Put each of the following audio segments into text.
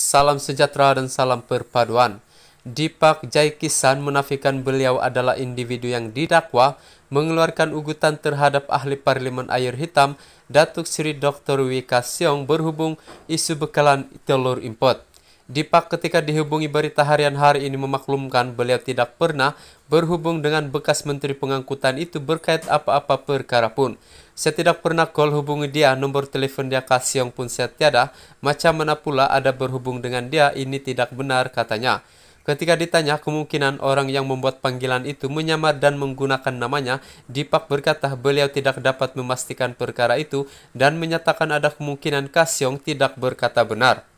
Salam sejahtera dan salam perpaduan. Dipak Jaikisan menafikan beliau adalah individu yang didakwa mengeluarkan ugutan terhadap ahli parlimen air hitam Datuk Sri Dr. Wika Siong berhubung isu bekalan telur impor. Dipak ketika dihubungi berita harian hari ini memaklumkan beliau tidak pernah berhubung dengan bekas Menteri Pengangkutan itu berkait apa-apa perkara pun. Saya tidak pernah call hubungi dia, nomor telepon dia kasiong pun saya tiada. Macam mana pula ada berhubung dengan dia, ini tidak benar katanya. Ketika ditanya kemungkinan orang yang membuat panggilan itu menyamar dan menggunakan namanya, Dipak berkata beliau tidak dapat memastikan perkara itu dan menyatakan ada kemungkinan Kasiong tidak berkata benar.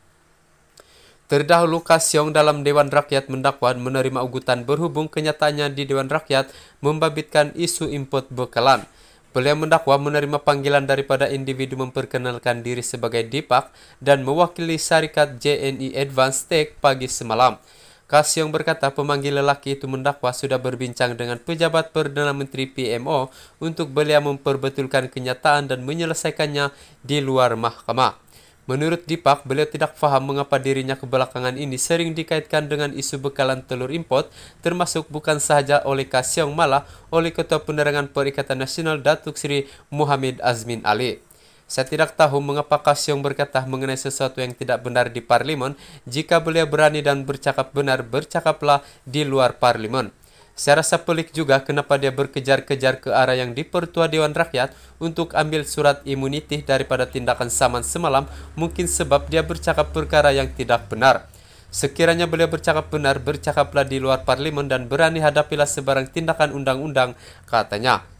Terdahulu Kasyong dalam Dewan Rakyat mendakwa menerima ugutan berhubung kenyataannya di Dewan Rakyat membabitkan isu import bekalan. Beliau mendakwa menerima panggilan daripada individu memperkenalkan diri sebagai Dipak dan mewakili syarikat JNI Advance Tech pagi semalam. Kasyong berkata pemanggil lelaki itu mendakwa sudah berbincang dengan pejabat Perdana Menteri PMO untuk beliau memperbetulkan kenyataan dan menyelesaikannya di luar mahkamah. Menurut Dipak, beliau tidak faham mengapa dirinya kebelakangan ini sering dikaitkan dengan isu bekalan telur import, termasuk bukan saja oleh Kasiong malah oleh Ketua Penerangan Perikatan Nasional Datuk Sri Muhammad Azmin Ali. Saya tidak tahu mengapa Kasiong berkata mengenai sesuatu yang tidak benar di Parlimen Jika beliau berani dan bercakap benar, bercakaplah di luar Parlimen. Saya rasa pelik juga kenapa dia berkejar-kejar ke arah yang dipertua Dewan Rakyat untuk ambil surat imunitih daripada tindakan saman semalam mungkin sebab dia bercakap perkara yang tidak benar. Sekiranya beliau bercakap benar, bercakaplah di luar Parlimen dan berani hadapilah sebarang tindakan undang-undang, katanya.